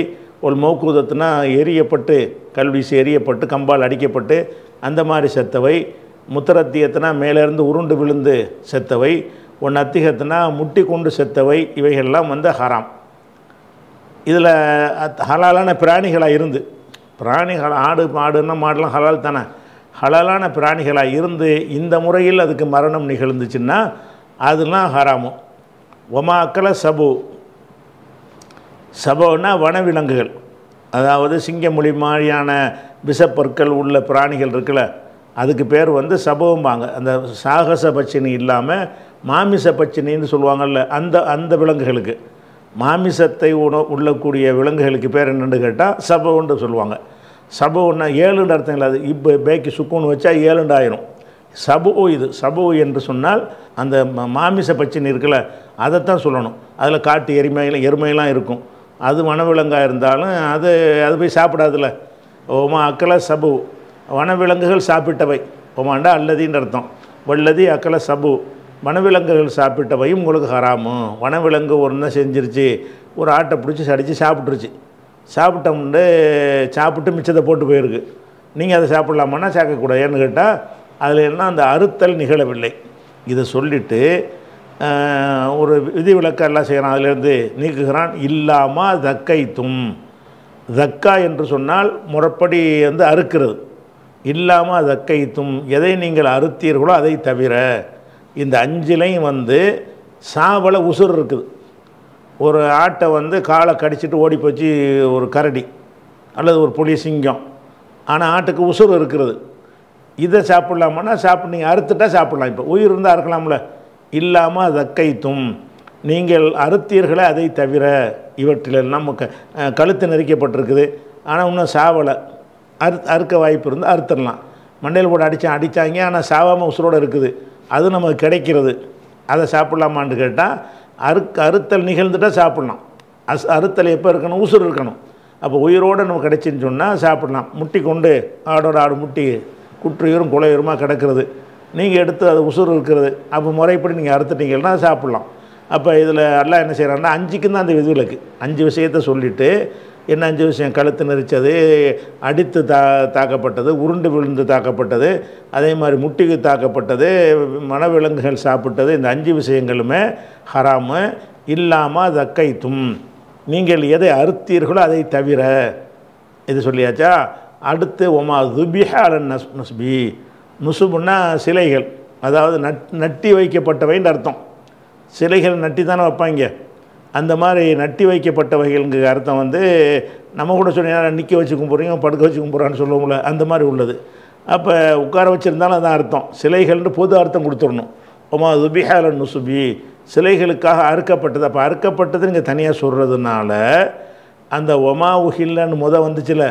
ஒரு மோக்குதத்துனா எரியப்பட்டு கல்வீசி எரியப்பட்டு கம்பால் அடிக்கப்பட்டு அந்த மாதிரி செத்தவை முத்தரத்தியத்தினா மேலேருந்து உருண்டு விழுந்து செத்தவை ஒன்று அத்திகத்துனா முட்டி கொண்டு செத்தவை இவைகள்லாம் வந்து ஹராம் இதில் ஹலாலான பிராணிகளாக இருந்து பிராணிகள் ஆடு மாடுன்னா மாடெலாம் ஹலால் தானே ஹலாலான பிராணிகளாக இருந்து இந்த முறையில் அதுக்கு மரணம் நிகழ்ந்துச்சுன்னா அதெல்லாம் ஹராமும் ஒமாக்களை சபு சபோன்னா வனவிலங்குகள் அதாவது சிங்க மொழி மாதிரியான விஷப்பொருட்கள் உள்ள பிராணிகள் இருக்குல்ல அதுக்கு பேர் வந்து சபவம்பாங்க அந்த சாகச பட்சினி இல்லாமல் மாமிச பட்சினின்னு சொல்லுவாங்கள்ல அந்த அந்த விலங்குகளுக்கு மாமிசத்தை உண உள்ளக்கூடிய விலங்குகளுக்கு பேர் என்னென்னு கேட்டால் சபவுன்னு சொல்லுவாங்க சபவுன்னா ஏழுண்டு அர்த்தம் இல்லை அது இப்போ பேக்கி சுக்குன்னு வச்சா ஏழுண்டு ஆயிரும் சபு இது சபு என்று சொன்னால் அந்த மாமிச பச்சினி இருக்குல்ல அதைத்தான் சொல்லணும் அதில் காட்டு எருமையெல்லாம் எருமையெல்லாம் இருக்கும் அது வனவிலங்காக இருந்தாலும் அது அது போய் சாப்பிடாதுல்ல ஓமா அக்கலை சபு வனவிலங்குகள் சாப்பிட்டவை போமாண்டா அல்லதின்னு அர்த்தம் வல்லதி அக்கல சபு வனவிலங்குகள் சாப்பிட்டவையும் உங்களுக்கு ஹராமு வனவிலங்கு ஒன்று செஞ்சிருச்சு ஒரு ஆட்டை பிடிச்சி சடித்து சாப்பிட்ருச்சு சாப்பிட்டோம்னு சாப்பிட்டு மிச்சத்தை போட்டு போயிருக்கு நீங்கள் அதை சாப்பிட்லாமான்னா சேர்க்கக்கூடாது ஏன்னு கேட்டால் அதில் என்ன அந்த அறுத்தல் நிகழவில்லை இதை சொல்லிவிட்டு ஒரு விதி விளக்க எல்லாம் செய்கிறான் அதிலேருந்து நீக்குகிறான் இல்லாமல் தக்கை தும் தக்கா என்று சொன்னால் முறைப்படி வந்து அறுக்கிறது இல்லாமல் தக்கைத்தும் எதை நீங்கள் அறுத்தீர்களோ அதை தவிர இந்த அஞ்சிலையும் வந்து சாவலை உசுர் இருக்குது ஒரு ஆட்டை வந்து காலை கடிச்சிட்டு ஓடி போச்சு ஒரு கரடி அல்லது ஒரு புலி சிங்கம் ஆனால் ஆட்டுக்கு உசுர் இருக்கிறது இதை சாப்பிட்லாமான்னா சாப்பிட் நீங்கள் அறுத்துட்டா சாப்பிட்லாம் இப்போ உயிர் இருந்தால் இருக்கலாம்ல இல்லாமல் தக்கைத்தும் நீங்கள் அறுத்தீர்களே அதை தவிர இவற்றிலெல்லாம் க கழுத்து நெருக்கப்பட்டிருக்குது ஆனால் இன்னும் சாவலை அறு அறுக்க வாய்ப்பு இருந்து அறுத்துடலாம் மண்டையில் போட்டு அடித்தா அடித்தாங்க ஆனால் சாவாமல் உசுரோடு இருக்குது அது நமக்கு கிடைக்கிறது அதை சாப்பிட்லாமான்னு கேட்டால் அறுக்க அறுத்தல் நிகழ்ந்துட்டால் சாப்பிட்லாம் அஸ் அறுத்தல் எப்போ இருக்கணும் உசுறு இருக்கணும் அப்போ உயிரோடு நம்ம கிடைச்சின்னு சொன்னால் சாப்பிட்லாம் முட்டி கொண்டு ஆடோட ஆடு முட்டி குற்றுயிரும் குலையுருமா கிடக்கிறது நீங்கள் எடுத்து அது உசுறு இருக்கிறது அப்போ முறைப்படி நீங்கள் அறுத்துட்டீங்கன்னா சாப்பிட்லாம் அப்போ இதில் எல்லாம் என்ன செய்கிறாங்கன்னா அஞ்சுக்கும் தான் அந்த விதிவிலக்கு அஞ்சு விஷயத்தை சொல்லிவிட்டு என்ன அஞ்சு விஷயம் கழுத்து நெரிச்சது அடித்து தா தாக்கப்பட்டது உருண்டு விழுந்து தாக்கப்பட்டது அதே மாதிரி முட்டிக்கு தாக்கப்பட்டது மனவிலங்குகள் சாப்பிட்டது இந்த அஞ்சு விஷயங்களுமே ஹராமு இல்லாமல் தக்கைத்தும் நீங்கள் எதை அறுத்தீர்களோ அதை தவிர இது சொல்லியாச்சா அடுத்து ஒமா துபிஹாலன் நஸ் நுஸ்பி நுசுபுன்னா சிலைகள் அதாவது நட் நட்டி வைக்கப்பட்டவைன்னு அர்த்தம் சிலைகள் நட்டி தானே வைப்பாங்க அந்த மாதிரி நட்டி வைக்கப்பட்ட வகைகளுக்கு அர்த்தம் வந்து நம்ம கூட சொன்னால் நிற்க வச்சு கும்பிட்றீங்க படுக்க வச்சு கும்பிட்றான்னு சொல்லுவோம்ல அந்த மாதிரி உள்ளது அப்போ உட்கார வச்சுருந்தாலும் அதான் அர்த்தம் சிலைகள்னு பொது அர்த்தம் கொடுத்துடணும் ஒமா துபிஹால நுசுபி சிலைகளுக்காக அறுக்கப்பட்டது அப்போ அறுக்கப்பட்டது இங்கே தனியாக சொல்கிறதுனால அந்த ஒமா உஹில்லன்னு முத வந்துச்சுல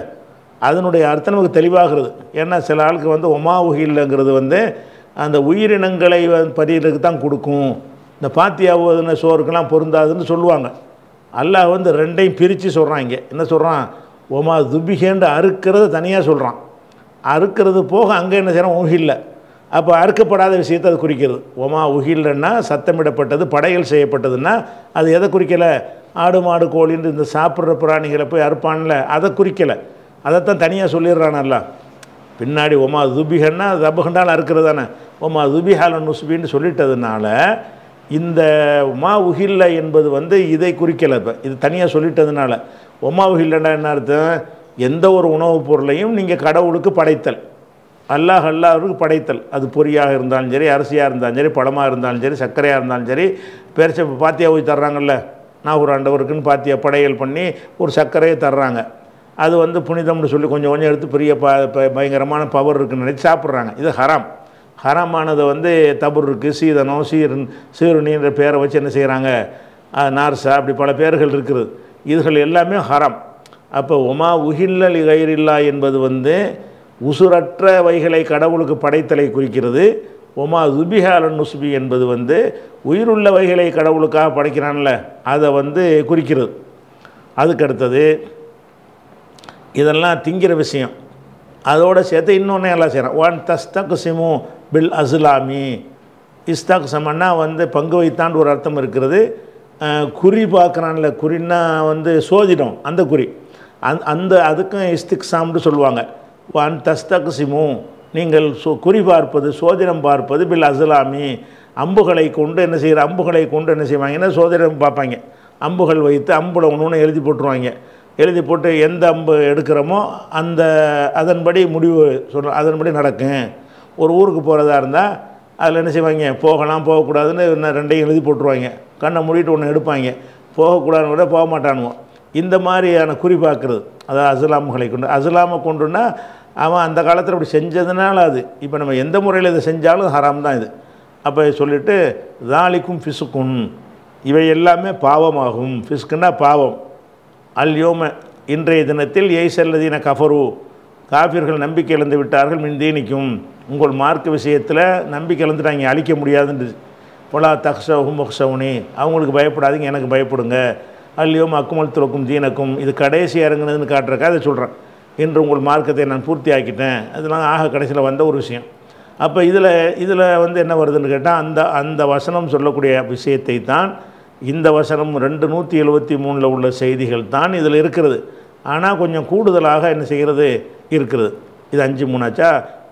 அதனுடைய அர்த்தம் நமக்கு தெளிவாகிறது ஏன்னா சில ஆளுக்கு வந்து ஒமா உஹில்லுங்கிறது வந்து அந்த உயிரினங்களை பதிலுக்கு தான் கொடுக்கும் இந்த பாத்தியா ஓதுன சோருக்கெல்லாம் பொருந்தாதுன்னு சொல்லுவாங்க அல்லாஹ் வந்து ரெண்டையும் பிரித்து சொல்கிறான் இங்கே என்ன சொல்கிறான் ஒமா துபிகேண்டு அறுக்கிறத தனியாக சொல்கிறான் அறுக்கிறது போக அங்கே என்ன செய்கிறோம் உகில்ல அப்போ அறுக்கப்படாத விஷயத்தை அது குறிக்கிறது ஒமா உகில்லன்னா சத்தமிடப்பட்டது படைகள் செய்யப்பட்டதுன்னா அது எதை குறிக்கலை ஆடு மாடு கோழின்னு இந்த சாப்பிட்ற பிராணிகளை போய் அறுப்பான்ல அதை குறிக்கலை அதைத்தான் தனியாக அல்ல பின்னாடி ஒமா துபிகன்னா தபுகண்டால் அறுக்கிறது தானே ஒமா துபிஹாலன் நுசுபின்னு சொல்லிட்டதுனால இந்த உமா உகில்ல என்பது வந்து இதை குறிக்கலை இப்போ இது தனியாக சொல்லிட்டதுனால உமா உகில்லன்னா என்ன அர்த்தம் எந்த ஒரு உணவுப் பொருளையும் நீங்கள் கடவுளுக்கு படைத்தல் அல்லாஹ் அல்லாஹருக்கு படைத்தல் அது பொரியாக இருந்தாலும் சரி அரிசியாக இருந்தாலும் சரி பழமாக இருந்தாலும் சரி சர்க்கரையாக இருந்தாலும் சரி பேரிச்ச பாத்தியா போய் தர்றாங்கல்ல நான் ஒரு ஆண்டவருக்குன்னு பாத்தியா படையல் பண்ணி ஒரு சர்க்கரையை தர்றாங்க அது வந்து புனிதம்னு சொல்லி கொஞ்சம் கொஞ்சம் எடுத்து பெரிய ப பயங்கரமான பவர் இருக்குன்னு நினைச்சு சாப்பிட்றாங்க இது ஹராம் ஹராமானதை வந்து தபுருக்கு சீதனம் சீர் சீருணின்ற பேரை வச்சு என்ன செய்கிறாங்க நார்சா அப்படி பல பேர்கள் இருக்கிறது இதுகள் எல்லாமே ஹரம் அப்போ உமா உகில்லல் கைரில்லா என்பது வந்து உசுரற்ற வைகளை கடவுளுக்கு படைத்தலை குறிக்கிறது உமா ஜுபிஹாலன் உசுபி என்பது வந்து உயிருள்ள வைகளை கடவுளுக்காக படைக்கிறான்ல அதை வந்து குறிக்கிறது அதுக்கடுத்தது இதெல்லாம் திங்கிற விஷயம் அதோடு சேர்த்து இன்னொன்னே எல்லாம் செய்கிறேன் ஒன் தஸ்தக் சிமு பில் அசுலாமி இஸ்தாக் சமன்னா வந்து பங்கு வைத்தான்னு ஒரு அர்த்தம் இருக்கிறது குறி பார்க்குறான்ல குறின்னா வந்து சோதிடம் அந்த குறி அந் அந்த அதுக்கும் இஸ்திக் சாம்னு சொல்லுவாங்க வான் தஸ்தக் சிமு நீங்கள் சோ குறி பார்ப்பது சோதிடம் பார்ப்பது பில் அசுலாமி அம்புகளை கொண்டு என்ன செய்கிற அம்புகளை கொண்டு என்ன செய்வாங்கன்னா சோதிடம் பார்ப்பாங்க அம்புகள் வைத்து அம்புல ஒன்று எழுதி போட்டுருவாங்க எழுதி போட்டு எந்த அம்பு எடுக்கிறோமோ அந்த அதன்படி முடிவு சொல் அதன்படி நடக்கும் ஒரு ஊருக்கு போகிறதா இருந்தால் அதில் என்ன செய்வாங்க போகலாம் போகக்கூடாதுன்னு என்ன ரெண்டையும் எழுதி போட்டுருவாங்க கண்ணை மூடிட்டு ஒன்று எடுப்பாங்க போகக்கூடாதுன்னு கூட போக மாட்டானுவோம் இந்த மாதிரியான குறிப்பாக்குறது அதாவது அசுலாமுகளை கொண்டு அசுலாமை கொண்டுன்னா அவன் அந்த காலத்தில் அப்படி செஞ்சதுனால அது இப்போ நம்ம எந்த முறையில் இதை செஞ்சாலும் ஹராம் தான் இது அப்போ சொல்லிவிட்டு தாலிக்கும் ஃபிசுக்கும் இவை எல்லாமே பாவமாகும் ஃபிஸ்க்குன்னா பாவம் அல்யோம இன்றைய தினத்தில் எய்சல்லதீன கஃபரு காஃபியர்கள் நம்பிக்கை இழந்து விட்டார்கள் மின் தீனிக்கும் உங்கள் மார்க் விஷயத்தில் நம்பிக்கை இழந்துட்டாங்க அழிக்க முடியாதுன்றது பொலா தக்ஷவும் மொஹ்ஷவுனி அவங்களுக்கு பயப்படாதீங்க எனக்கு பயப்படுங்க அல்லையோ அக்குமல் துறக்கும் தீனக்கும் இது கடைசி இறங்குனதுன்னு காட்டுறக்கா அதை சொல்கிறேன் இன்று உங்கள் மார்க்கத்தை நான் பூர்த்தி ஆக்கிட்டேன் அதெல்லாம் ஆக கடைசியில் வந்த ஒரு விஷயம் அப்போ இதில் இதில் வந்து என்ன வருதுன்னு கேட்டால் அந்த அந்த வசனம் சொல்லக்கூடிய விஷயத்தை தான் இந்த வசனம் ரெண்டு நூற்றி எழுபத்தி மூணில் உள்ள செய்திகள் தான் இதில் இருக்கிறது ஆனால் கொஞ்சம் கூடுதலாக என்ன செய்கிறது இருக்கிறது இது அஞ்சு மூணாச்சா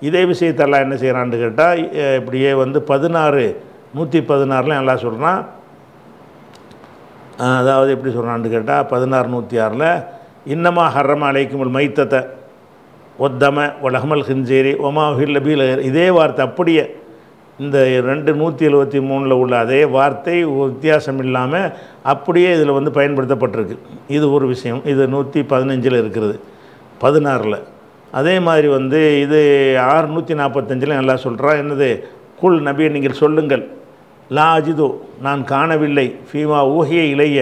இதே விஷயத்தை எல்லாம் என்ன செய்கிறான்னு கேட்டால் இப்படியே வந்து பதினாறு நூற்றி பதினாறில் எல்லாம் சொல்கிறான் அதாவது எப்படி சொல்கிறான்னு கேட்டால் பதினாறு நூற்றி ஆறில் இன்னமா அழைக்கும் அழைக்குமல் மைத்தத்தை ஒத்தம உலகமல் ஹிஞ்சேரி ஒமாஹில் பீல இதே வார்த்தை அப்படியே இந்த ரெண்டு நூற்றி எழுபத்தி மூணில் உள்ள அதே வார்த்தை வித்தியாசம் இல்லாமல் அப்படியே இதில் வந்து பயன்படுத்தப்பட்டிருக்கு இது ஒரு விஷயம் இது நூற்றி பதினஞ்சில் இருக்கிறது பதினாறில் அதே மாதிரி வந்து இது ஆறுநூற்றி நாற்பத்தஞ்சில் நல்லா சொல்கிறான் என்னது குல் நபியை நீங்கள் சொல்லுங்கள் லா அஜிது நான் காணவில்லை ஃபீமா ஊகிய இளைய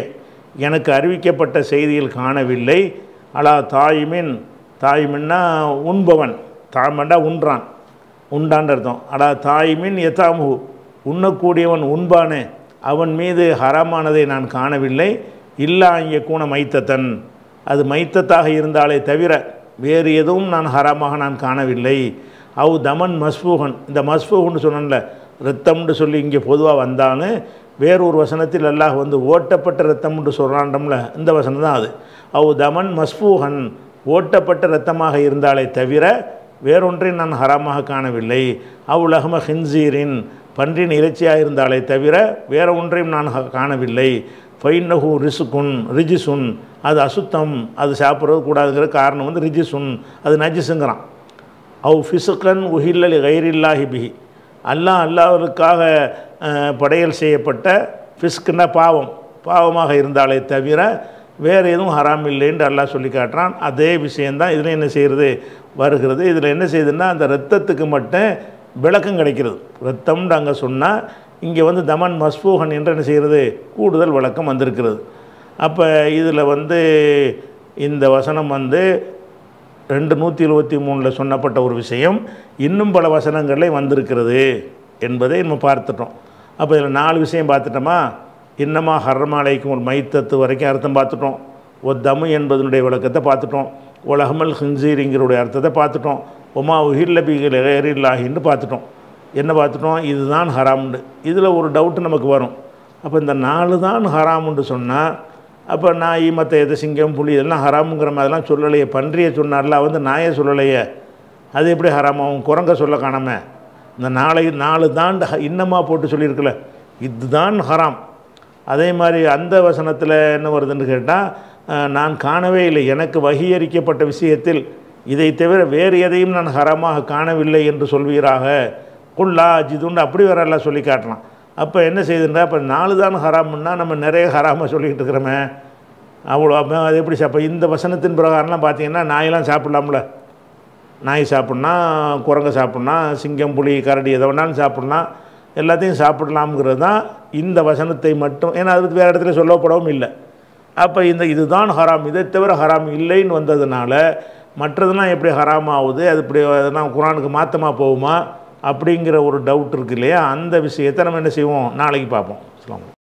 எனக்கு அறிவிக்கப்பட்ட செய்தியில் காணவில்லை அலா தாய்மின் தாய்மின்னா உண்பவன் தாமண்டா உண்றான் உண்டான் அர்த்தம் அலா தாய்மின் எத்தாமு உண்ணக்கூடியவன் உண்பானே அவன் மீது ஹராமானதை நான் காணவில்லை இல்லா இங்கே கூண மைத்தத்தன் அது மைத்தத்தாக இருந்தாலே தவிர வேறு எதுவும் நான் ஹராமாக நான் காணவில்லை அவு தமன் மஸ்பூகன் இந்த மஸ்பூகன் சொன்னல ரத்தம்னு சொல்லி இங்கே பொதுவாக வேறு ஒரு வசனத்தில் அல்லாஹ் வந்து ஓட்டப்பட்ட ரத்தம்னு சொல்கிறான்டம்ல இந்த வசனம் தான் அது அவு தமன் மஸ்பூகன் ஓட்டப்பட்ட ரத்தமாக இருந்தாலே தவிர வேறொன்றை நான் ஹராமாக காணவில்லை அவுலகம ஹின்சீரின் பன்றின் இறைச்சியாக இருந்தாலே தவிர வேறு ஒன்றையும் நான் காணவில்லை ஃபைன்னகு ரிசுக்குன் ரிஜிசுன் அது அசுத்தம் அது சாப்பிட்றது கூடாதுங்கிற காரணம் வந்து ரிஜிசுன் அது நஜிசுங்கிறான் அவு ஃபிசுக்கன் உஹில்லலி கைரில்லாஹி பிஹி அல்லா அல்லாவிற்காக படையல் செய்யப்பட்ட ஃபிஸ்க்குன்னா பாவம் பாவமாக இருந்தாலே தவிர வேறு எதுவும் ஹராம் இல்லைன்னு அல்லாஹ் சொல்லி காட்டுறான் அதே விஷயந்தான் இதில் என்ன செய்கிறது வருகிறது இதில் என்ன செய்யுதுன்னா அந்த ரத்தத்துக்கு மட்டும் விளக்கம் கிடைக்கிறது ரத்தம்னு அங்கே சொன்னால் இங்கே வந்து தமன் மஸ்பூகன் என்று என்ன செய்கிறது கூடுதல் விளக்கம் வந்திருக்கிறது அப்போ இதில் வந்து இந்த வசனம் வந்து ரெண்டு நூற்றி இருபத்தி மூணில் சொன்னப்பட்ட ஒரு விஷயம் இன்னும் பல வசனங்களே வந்திருக்கிறது என்பதை நம்ம பார்த்துட்டோம் அப்போ இதில் நாலு விஷயம் பார்த்துட்டோமா இன்னமா ஹர்மாலைக்கும் ஒரு மைத்தத்து வரைக்கும் அர்த்தம் பார்த்துட்டோம் ஒரு தமு என்பதனுடைய விளக்கத்தை பார்த்துட்டோம் உலகமல் ஹிஞ்சீரிங்கிறோடைய அர்த்தத்தை பார்த்துட்டோம் ஒமா உஹில்லபிகள் ஏறில்லாகின்னு பார்த்துட்டோம் என்ன பார்த்துட்டோம் இதுதான் ஹராம்னு இதில் ஒரு டவுட்டு நமக்கு வரும் அப்போ இந்த நாலு தான் ஹராமுன்னு சொன்னால் அப்போ நாய் மற்ற எது சிங்கம் புலி இதெல்லாம் ஹராமுங்கிற மாதிரிலாம் சொல்லலையே பன்றியை சொன்னார்ல வந்து நாயை சொல்லலையே அது எப்படி ஹராமாகும் குரங்க சொல்ல காணாம இந்த நாளை நாலு தான் இன்னமாக போட்டு சொல்லியிருக்கல இதுதான் ஹராம் அதே மாதிரி அந்த வசனத்தில் என்ன வருதுன்னு கேட்டால் நான் காணவே இல்லை எனக்கு வகியரிக்கப்பட்ட விஷயத்தில் இதை தவிர வேறு எதையும் நான் ஹரமாக காணவில்லை என்று சொல்வீராக குல்லா ஜிதுன்னு அப்படி வேற எல்லாம் சொல்லி காட்டலாம் அப்போ என்ன செய்யுதுன்றா இப்போ நாலு தான் ஹராமுன்னா நம்ம நிறைய ஹராமாக சொல்லிக்கிட்டு இருக்கிறோமே அவ்வளோ அப்போ அது எப்படி சாப்பிட இந்த வசனத்தின் பிரகாரம்லாம் பார்த்தீங்கன்னா நாயெல்லாம் சாப்பிட்லாம்ல நாய் சாப்பிட்னா குரங்கு சாப்பிட்னா சிங்கம் புலி கரடி எதை வேணாலும் சாப்பிட்லாம் எல்லாத்தையும் சாப்பிட்லாம்ங்கிறது தான் இந்த வசனத்தை மட்டும் ஏன்னா அதுக்கு வேறு இடத்துல சொல்லப்படவும் இல்லை அப்போ இந்த இதுதான் ஹராம் இதை தவிர ஹராம் இல்லைன்னு வந்ததுனால மற்றதெல்லாம் எப்படி ஹராம் ஆகுது அது இப்படி அதெல்லாம் குரானுக்கு மாற்றமாக போகுமா அப்படிங்கிற ஒரு டவுட் இருக்கு இல்லையா அந்த விஷயத்தை நம்ம என்ன செய்வோம் நாளைக்கு பார்ப்போம் சொல்லுவாங்க